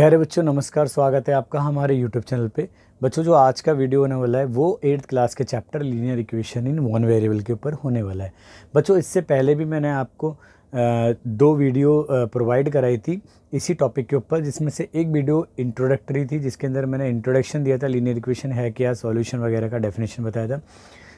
प्यारे बच्चों नमस्कार स्वागत है आपका हमारे यूट्यूब चैनल पे बच्चों जो आज का वीडियो होने वाला है वो एट्थ क्लास के chapter linear equation in one variable के ऊपर होने वाला है बच्चों इससे पहले भी मैंने आपको दो वीडियो प्रोवाइड कराई थी इसी टॉपिक के ऊपर जिसमें से एक वीडियो इंट्रोडक्टरी थी जिसके अंदर मैंने इंट्रोडक्शन दिया था लीनियर इक्वेशन है क्या सॉल्यूशन वगैरह का डेफिनेशन बताया था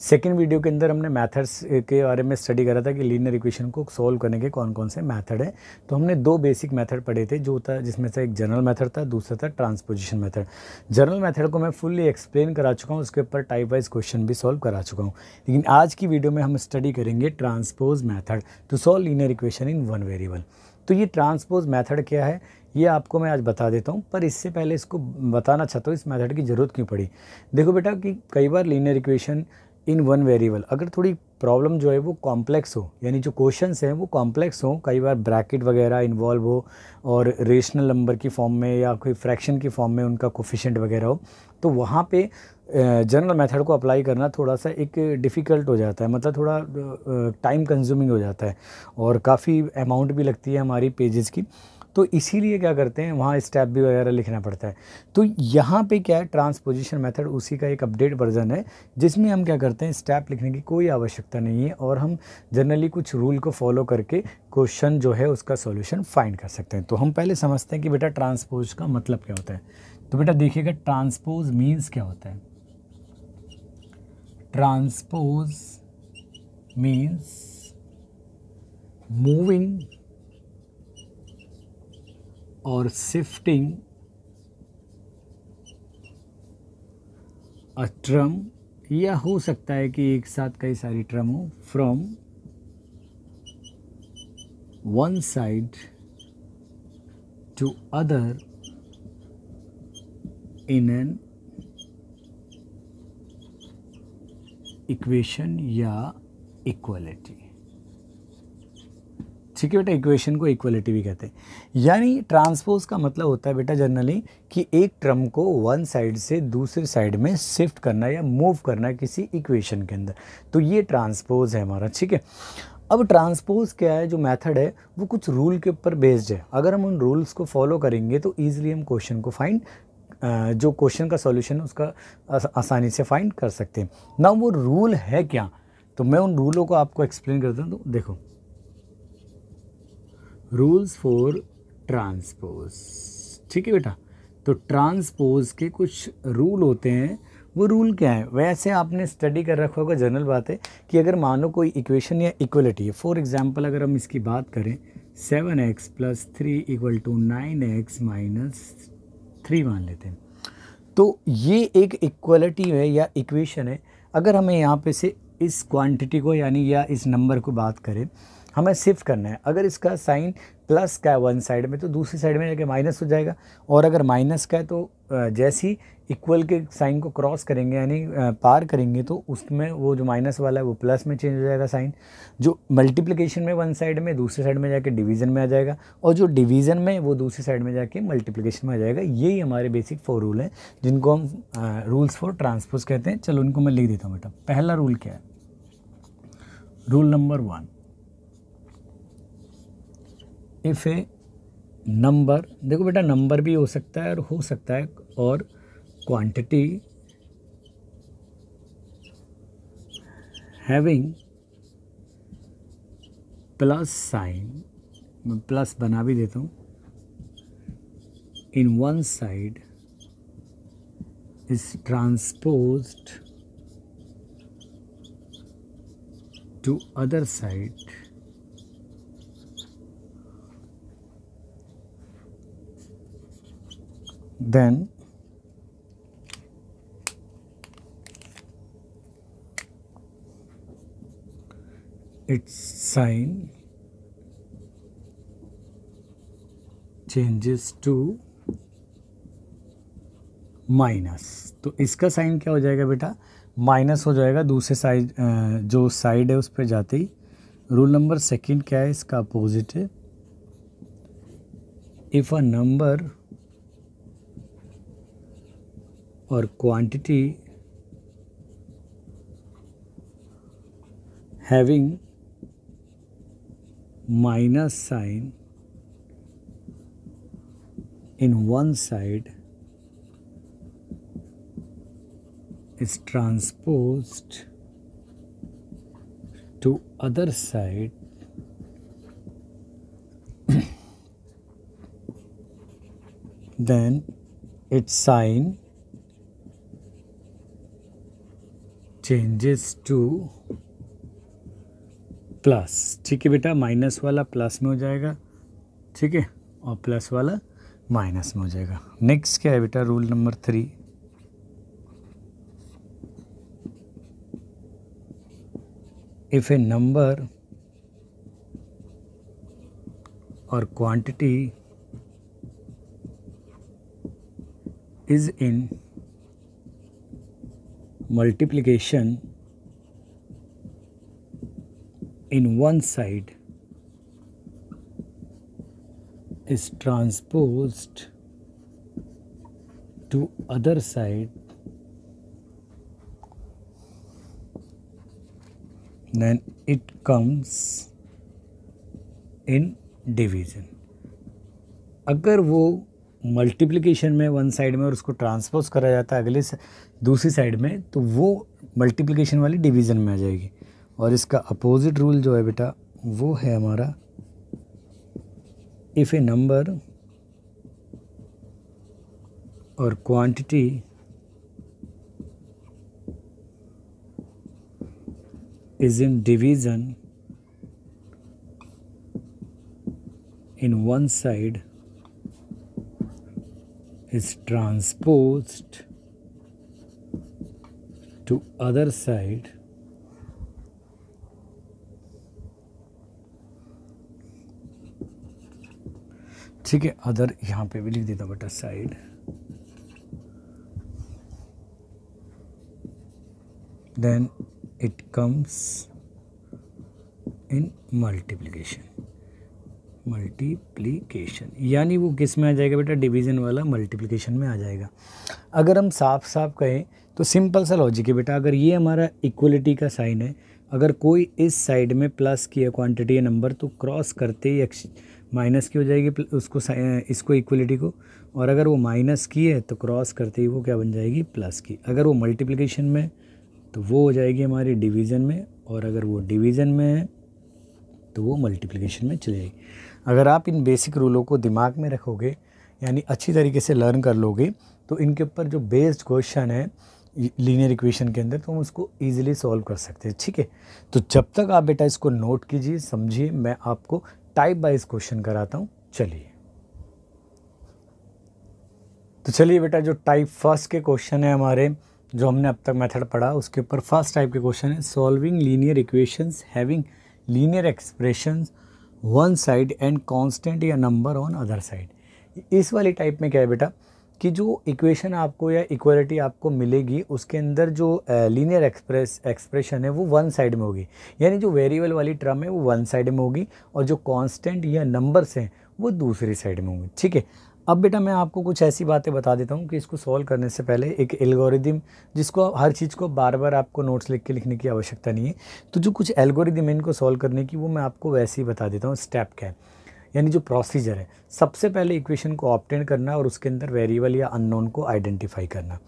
सेकेंड वीडियो के अंदर हमने मैथड्स के बारे में स्टडी करा था कि लीनियर इक्वेशन को सॉल्व करने के कौन कौन से मैथड है तो हमने दो बेसिक मैथड पढ़े थे जो था जिसमें से एक जनरल मैथड था दूसरा था ट्रांसपोजिशन मैथड जनरल मैथड को मैं फुल्ली एक्सप्लेन करा चुका हूँ उसके ऊपर टाइप वाइज क्वेश्चन भी सोल्व करा चुका हूँ लेकिन आज की वीडियो में हम स्टडी करेंगे transpose method to solve linear equation in one variable तो ये ट्रांसपोज मैथड क्या है ये आपको मैं आज बता देता हूँ पर इससे पहले इसको बताना चाहता हूँ इस मेथड की ज़रूरत क्यों पड़ी देखो बेटा कि कई बार linear equation in one variable अगर थोड़ी प्रॉब्लम जो है वो कॉम्प्लेक्स हो यानी जो क्वेश्चंस हैं वो कॉम्प्लेक्स हो कई बार ब्रैकेट वगैरह इन्वॉल्व हो और रेशनल नंबर की फॉर्म में या कोई फ्रैक्शन की फॉर्म में उनका कोफिशेंट वगैरह हो तो वहाँ पे जनरल मेथड को अप्लाई करना थोड़ा सा एक डिफ़िकल्ट हो जाता है मतलब थोड़ा टाइम कंज्यूमिंग हो जाता है और काफ़ी अमाउंट भी लगती है हमारी पेजेस की तो इसीलिए क्या करते हैं वहाँ स्टैप भी वगैरह लिखना पड़ता है तो यहाँ पे क्या है ट्रांसपोजिशन मेथड उसी का एक अपडेट वर्जन है जिसमें हम क्या करते हैं स्टैप लिखने की कोई आवश्यकता नहीं है और हम जनरली कुछ रूल को फॉलो करके क्वेश्चन जो है उसका सॉल्यूशन फाइंड कर सकते हैं तो हम पहले समझते हैं कि बेटा ट्रांसपोज का मतलब क्या होता है तो बेटा देखिएगा ट्रांसपोज मीन्स क्या होता है transpose means moving or shifting a term या हो सकता है कि एक साथ कई सारी ट्रम हो from one side to other in an equation या इक्वलिटी ठीक है बेटा इक्वेशन को इक्वलिटी भी कहते हैं यानी ट्रांसपोज का मतलब होता है बेटा जनरली कि एक ट्रम को वन साइड से दूसरे साइड में शिफ्ट करना या मूव करना किसी इक्वेशन के अंदर तो ये ट्रांसपोज है हमारा ठीक है अब ट्रांसपोज क्या है जो मेथड है वो कुछ रूल के ऊपर बेस्ड है अगर हम उन रूल्स को फॉलो करेंगे तो ईजिली हम क्वेश्चन को फाइंड जो क्वेश्चन का सॉल्यूशन है उसका आसानी से फाइंड कर सकते हैं ना वो रूल है क्या तो मैं उन रूलों को आपको एक्सप्लेन करता हूँ तो देखो रूल्स फॉर ट्रांसपोज ठीक है बेटा तो ट्रांसपोज के कुछ रूल होते हैं वो रूल क्या है वैसे आपने स्टडी कर रखा होगा जनरल बात है कि अगर मानो कोई इक्वेशन या इक्वलिटी है फॉर एग्जांपल अगर हम इसकी बात करें seven x plus three equal to nine x minus three मान लेते हैं तो ये एक इक्वलिटी है या इक्वेशन है अगर हमें यहाँ पे से इस क्वांटिटी को यानी या इस नंबर को बात करें हमें शिफ्ट करना है अगर इसका साइन प्लस का है वन साइड में तो दूसरी साइड में जाके माइनस हो जाएगा और अगर माइनस का है तो जैसी इक्वल के साइन को क्रॉस करेंगे यानी पार करेंगे तो उसमें वो जो माइनस वाला है वो प्लस में चेंज हो जाएगा साइन जो मल्टीप्लिकेशन में वन साइड में दूसरी साइड में जाके डिवीज़न में आ जाएगा और जो डिवीज़न में वो दूसरी साइड में जाके मल्टीप्लिकेशन में आ जाएगा यही हमारे बेसिक फोर रूल हैं जिनको हम रूल्स फॉर ट्रांसपोज कहते हैं चलो उनको मैं लिख देता हूँ बेटा पहला रूल क्या है rule number one if a number देखो बेटा नंबर भी हो सकता है और हो सकता है और क्वांटिटी हैविंग प्लस साइन मैं प्लस बना भी देता हूँ in one side is transposed to other side then its sign changes to minus तो इसका साइन क्या हो जाएगा बेटा माइनस हो जाएगा दूसरे साइड जो साइड है उस पर जाते ही रूल नंबर सेकंड क्या है इसका अपोजिट है if a number or quantity having minus sign in one side is transposed to other side then its sign changes to plus ठीक है बेटा माइनस वाला प्लस में हो जाएगा ठीक है और प्लस वाला माइनस में हो जाएगा नेक्स्ट क्या है बेटा rule number three if a number or quantity is in multiplication in one side is transposed to other side then it comes in division अगर वो मल्टीप्लिकेशन में वन साइड में और उसको ट्रांसपोज करा जाता है अगले दूसरी साइड में तो वो मल्टीप्लिकेशन वाली डिवीज़न में आ जाएगी और इसका अपोजिट रूल जो है बेटा वो है हमारा if a number or quantity is in division in one side is transposed to other side ठीक है अदर यहाँ पे भी लिख देता बेटा side then it comes in multiplication multiplication यानी वो किस में आ जाएगा बेटा डिवीज़न वाला मल्टीप्लीकेशन में आ जाएगा अगर हम साफ साफ कहें तो सिंपल सा लॉजिक है बेटा अगर ये हमारा इक्वलिटी का साइन है अगर कोई इस साइड में प्लस है क्वांटिटी या नंबर तो क्रॉस करते ही माइनस की हो जाएगी उसको इसको इक्वलिटी को और अगर वो माइनस की है तो क्रॉस करते ही वो क्या बन जाएगी प्लस की अगर वो मल्टीप्लीकेशन में तो वो हो जाएगी हमारी डिवीज़न में और अगर वो डिवीज़न में है तो वो मल्टीप्लीकेशन में चले जाएगी अगर आप इन बेसिक रूलों को दिमाग में रखोगे यानी अच्छी तरीके से लर्न कर लोगे तो इनके ऊपर जो बेस्ड क्वेश्चन है लीनियर इक्वेशन के अंदर तो हम उसको ईजिली सॉल्व कर सकते हैं ठीक है तो जब तक आप बेटा इसको नोट कीजिए समझिए मैं आपको टाइप वाइज क्वेश्चन कराता हूँ चलिए तो चलिए बेटा जो टाइप फर्स्ट के क्वेश्चन है हमारे जो हमने अब तक मेथड पढ़ा उसके ऊपर फर्स्ट टाइप के क्वेश्चन है solving linear equations having linear expressions one side and constant या नंबर ऑन अदर साइड इस वाले टाइप में क्या है बेटा कि जो इक्वेशन आपको या इक्वलिटी आपको मिलेगी उसके अंदर जो लीनियर एक्सप्रेस एक्सप्रेशन है वो वन साइड में होगी यानी जो वेरिएबल वाली टर्म है वो वन साइड में होगी और जो कांस्टेंट या नंबर्स हैं वो दूसरी साइड में होंगे ठीक है अब बेटा मैं आपको कुछ ऐसी बातें बता देता हूँ कि इसको सॉल्व करने से पहले एक एल्गोरिदम जिसको हर चीज़ को बार बार आपको नोट्स लिख के लिखने की आवश्यकता नहीं है तो जो कुछ एल्गोरिदम इनको सॉल्व करने की वो मैं आपको वैसे ही बता देता हूँ स्टेप क्या है यानी जो प्रोसीजर है सबसे पहले इक्वेशन को ऑप्टेंड करना और उसके अंदर वेरिएबल या अननोन को आइडेंटिफाई करना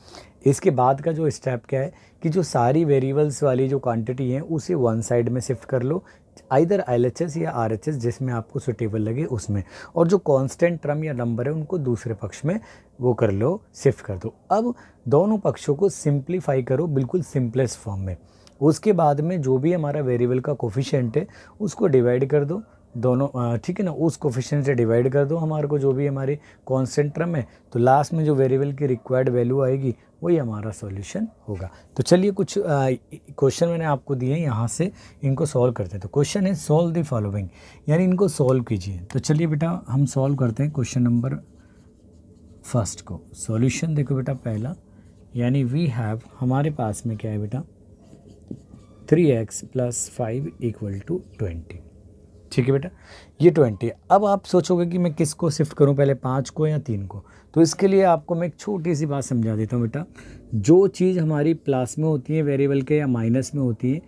इसके बाद का जो स्टेप क्या है कि जो सारी वेरिएबल्स वाली जो क्वांटिटी है उसे वन साइड में शिफ्ट कर लो आइधर एस या आर एच एस जिसमें आपको सुटेबल लगे उसमें और जो कांस्टेंट ट्रम या नंबर है उनको दूसरे पक्ष में वो कर लो शिफ्ट कर दो अब दोनों पक्षों को सिंप्लीफाई करो बिल्कुल सिंपलेस्ट फॉर्म में उसके बाद में जो भी हमारा वेरिएबल का कोफिशेंट है उसको डिवाइड कर दो दोनों ठीक है ना उस कोफिशेंट से डिवाइड कर दो हमारे को जो भी हमारे कॉन्सेंट ट्रम है तो लास्ट में जो वेरिएबल की रिक्वायर्ड वैल्यू आएगी वही हमारा सॉल्यूशन होगा तो चलिए कुछ क्वेश्चन मैंने आपको दिए हैं यहाँ से इनको सॉल्व करते हैं तो क्वेश्चन है सॉल्व द फॉलोइंग यानी इनको सॉल्व कीजिए तो चलिए बेटा हम सॉल्व करते हैं क्वेश्चन नंबर फर्स्ट को सॉल्यूशन देखो बेटा पहला यानी वी हैव हमारे पास में क्या है बेटा three x plus five equal to twenty ठीक है बेटा ये ट्वेंटी अब आप सोचोगे कि मैं किस को शिफ्ट करूं पहले पाँच को या तीन को तो इसके लिए आपको मैं एक छोटी सी बात समझा देता हूँ बेटा जो चीज़ हमारी प्लस में होती है वेरिएबल के या माइनस में होती है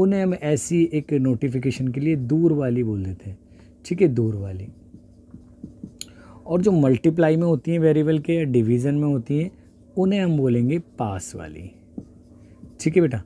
उन्हें हम ऐसी एक नोटिफिकेशन के लिए दूर वाली बोल देते हैं ठीक है दूर वाली और जो मल्टीप्लाई में होती हैं वेरिएबल के या डिवीज़न में होती हैं उन्हें हम बोलेंगे पास वाली ठीक है बेटा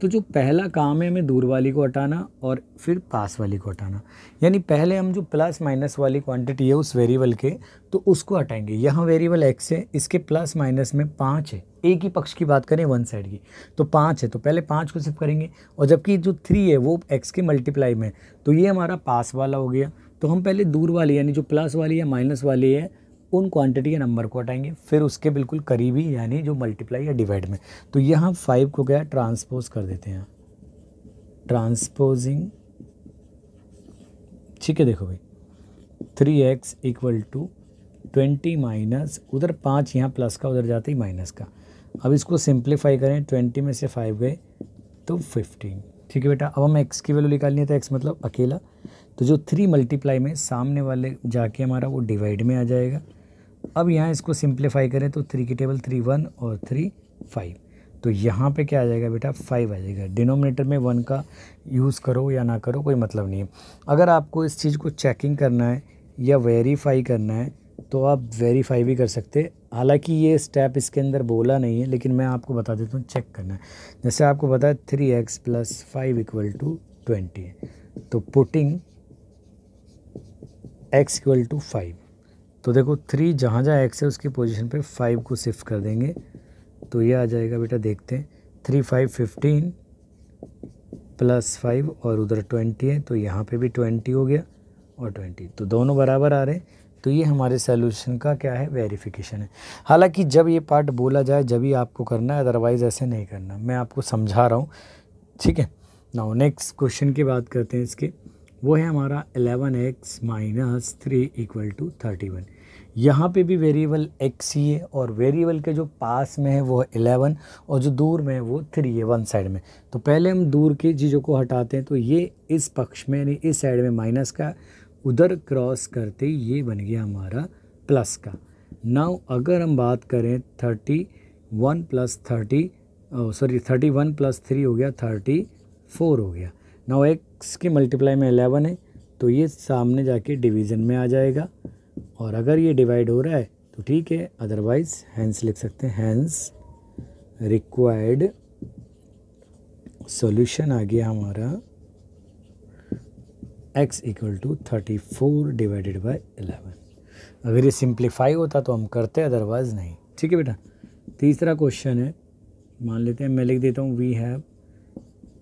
तो जो पहला काम है हमें दूर वाली को हटाना और फिर पास वाली को हटाना यानी पहले हम जो प्लस माइनस वाली क्वांटिटी है उस वेरिएबल के तो उसको हटाएंगे यहाँ वेरिएबल एक्स है इसके प्लस माइनस में पाँच है एक ही पक्ष की बात करें वन साइड की तो पाँच है तो पहले पाँच को सिर्फ करेंगे और जबकि जो थ्री है वो एक्स के मल्टीप्लाई में तो ये हमारा पास वाला हो गया तो हम पहले दूर वाली यानी जो प्लस वाली या माइनस वाली है उन क्वांटिटी के नंबर को हटाएंगे फिर उसके बिल्कुल करीबी यानी जो मल्टीप्लाई या डिवाइड में तो यहाँ फाइव को क्या ट्रांसपोज कर देते हैं ट्रांसपोजिंग ठीक है देखो भाई three x equal to twenty minus उधर पाँच यहाँ प्लस का उधर जाते ही माइनस का अब इसको सिंप्लीफाई करें ट्वेंटी में से फाइव गए तो फिफ्टीन ठीक है बेटा अब हम एक्स की वैल्यू निकालनी है तो एक्स मतलब अकेला तो जो थ्री मल्टीप्लाई में सामने वाले जाके हमारा वो डिवाइड में आ जाएगा अब यहाँ इसको सिंप्लीफाई करें तो थ्री की टेबल थ्री वन और थ्री फाइव तो यहाँ पे क्या आ जाएगा बेटा फाइव आ जाएगा डिनोमिनेटर में वन का यूज़ करो या ना करो कोई मतलब नहीं है अगर आपको इस चीज़ को चेकिंग करना है या वेरीफाई करना है तो आप वेरीफाई भी कर सकते हालांकि ये स्टेप इसके अंदर बोला नहीं है लेकिन मैं आपको बता देता हूँ चेक करना है जैसे आपको बताया three x plus five equal to twenty तो putting x equal to five तो देखो थ्री जहाँ जहाँ एक्स है उसकी पोजीशन पे फाइव को शिफ्ट कर देंगे तो ये आ जाएगा बेटा देखते हैं three five fifteen plus five और उधर ट्वेंटी है तो यहाँ पे भी ट्वेंटी हो गया और ट्वेंटी तो दोनों बराबर आ रहे हैं तो ये हमारे सोल्यूशन का क्या है वेरिफिकेशन है हालांकि जब ये पार्ट बोला जाए जब ही आपको करना है अदरवाइज़ ऐसे नहीं करना मैं आपको समझा रहा हूँ ठीक है नाउ नेक्स्ट क्वेश्चन की बात करते हैं इसके वो है हमारा eleven x minus three equal to thirty one यहाँ पे भी वेरिएबल एक्स ही है और वेरिएबल के जो पास में है वो है इलेवन और जो दूर में है वो थ्री है वन साइड में तो पहले हम दूर की चीज़ों को हटाते हैं तो ये इस पक्ष में यानी इस साइड में माइनस का उधर क्रॉस करते ही ये बन गया हमारा प्लस का नाउ अगर हम बात करें thirty one plus thirty sorry thirty one plus three हो गया थर्टी फोर हो गया नाउ एक्स की मल्टीप्लाई में एलेवन है तो ये सामने जाके डिवीज़न में आ जाएगा और अगर ये डिवाइड हो रहा है तो ठीक है अदरवाइज हैंस लिख सकते हैं हैंस रिक्वायर्ड सॉल्यूशन आ गया हमारा x equal to thirty four divided by eleven अगर ये सिंप्लीफाई होता तो हम करते अदरवाइज़ नहीं ठीक है बेटा तीसरा क्वेश्चन है मान लेते हैं मैं लिख देता हूँ we have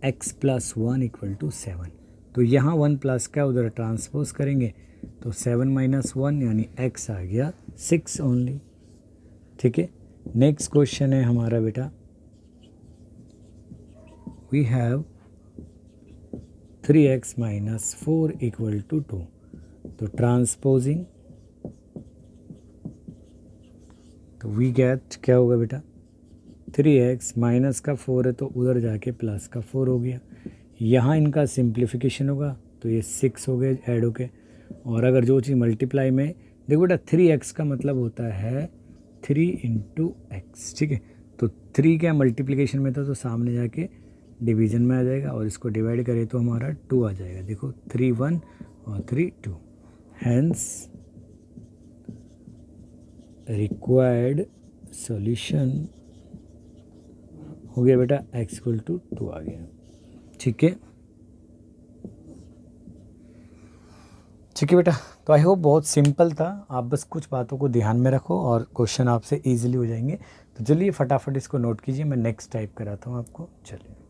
x plus one equal to seven तो यहाँ वन प्लस का उधर ट्रांसपोज करेंगे तो सेवन माइनस वन यानी एक्स आ गया सिक्स ओनली ठीक है नेक्स्ट क्वेश्चन है हमारा बेटा we have three x minus four equal to two तो ट्रांसपोजिंग तो वी गेट क्या होगा बेटा थ्री एक्स माइनस का फोर है तो उधर जाके प्लस का फोर हो गया यहाँ इनका सिंप्लीफिकेशन होगा तो ये सिक्स हो गए ऐड होके और अगर जो चीज़ मल्टीप्लाई में देखो बेटा थ्री एक्स का मतलब होता है थ्री इंटू एक्स ठीक है तो थ्री क्या मल्टीप्लीकेशन में था तो सामने जाके डिवीजन में आ जाएगा और इसको डिवाइड करें तो हमारा टू आ जाएगा देखो थ्री वन और three two hence required solution हो गया बेटा एक्स इक्वल टू टू आ गया ठीक है ठीक है बेटा तो आई होप बहुत सिंपल था आप बस कुछ बातों को ध्यान में रखो और क्वेश्चन आपसे ईजिली हो जाएंगे तो चलिए फटाफट इसको नोट कीजिए मैं नेक्स्ट टाइप कराता हूँ आपको चलिए